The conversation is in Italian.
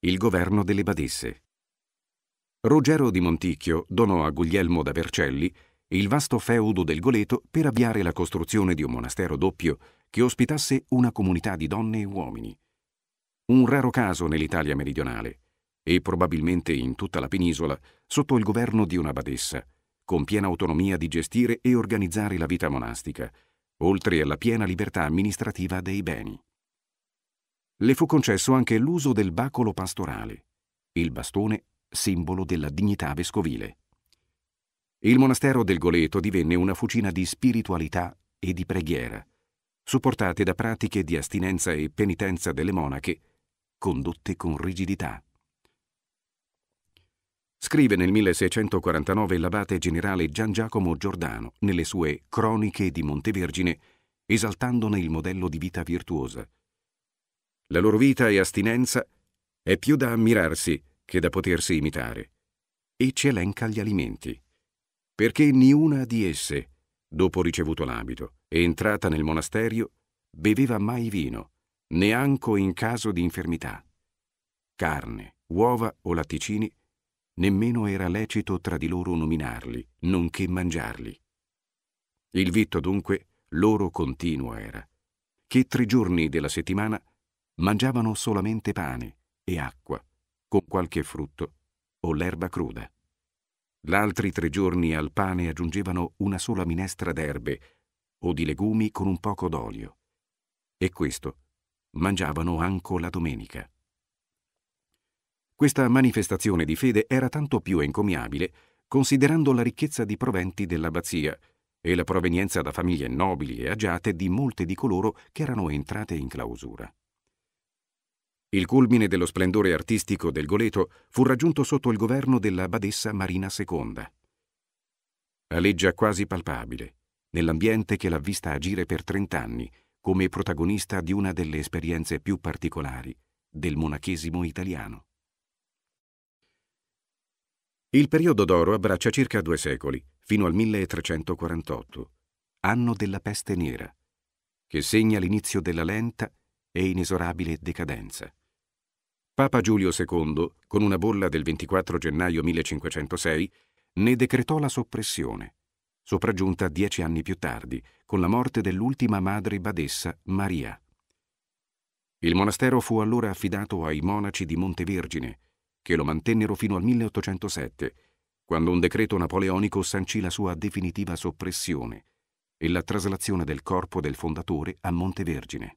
il governo delle badesse. Ruggero di Monticchio donò a Guglielmo da Vercelli il vasto feudo del Goleto per avviare la costruzione di un monastero doppio che ospitasse una comunità di donne e uomini. Un raro caso nell'Italia meridionale e probabilmente in tutta la penisola sotto il governo di una badessa, con piena autonomia di gestire e organizzare la vita monastica, oltre alla piena libertà amministrativa dei beni le fu concesso anche l'uso del bacolo pastorale, il bastone simbolo della dignità vescovile. Il monastero del Goleto divenne una fucina di spiritualità e di preghiera, supportate da pratiche di astinenza e penitenza delle monache, condotte con rigidità. Scrive nel 1649 l'abate generale Gian Giacomo Giordano nelle sue Croniche di Montevergine, esaltandone il modello di vita virtuosa, la loro vita e astinenza è più da ammirarsi che da potersi imitare. E ci elenca gli alimenti, perché niuna di esse, dopo ricevuto l'abito e entrata nel monasterio, beveva mai vino, neanche in caso di infermità. Carne, uova o latticini, nemmeno era lecito tra di loro nominarli, nonché mangiarli. Il vitto dunque loro continuo era, che tre giorni della settimana mangiavano solamente pane e acqua, con qualche frutto o l'erba cruda. L'altri tre giorni al pane aggiungevano una sola minestra d'erbe o di legumi con un poco d'olio. E questo mangiavano anche la domenica. Questa manifestazione di fede era tanto più encomiabile considerando la ricchezza di proventi dell'abbazia e la provenienza da famiglie nobili e agiate di molte di coloro che erano entrate in clausura. Il culmine dello splendore artistico del Goleto fu raggiunto sotto il governo della badessa Marina II. Aleggia quasi palpabile, nell'ambiente che l'ha vista agire per trent'anni come protagonista di una delle esperienze più particolari del monachesimo italiano. Il periodo d'oro abbraccia circa due secoli, fino al 1348, anno della peste nera, che segna l'inizio della lenta e inesorabile decadenza. Papa Giulio II, con una bolla del 24 gennaio 1506, ne decretò la soppressione, sopraggiunta dieci anni più tardi, con la morte dell'ultima madre badessa Maria. Il monastero fu allora affidato ai monaci di Montevergine, che lo mantennero fino al 1807, quando un decreto napoleonico sancì la sua definitiva soppressione e la traslazione del corpo del fondatore a Montevergine.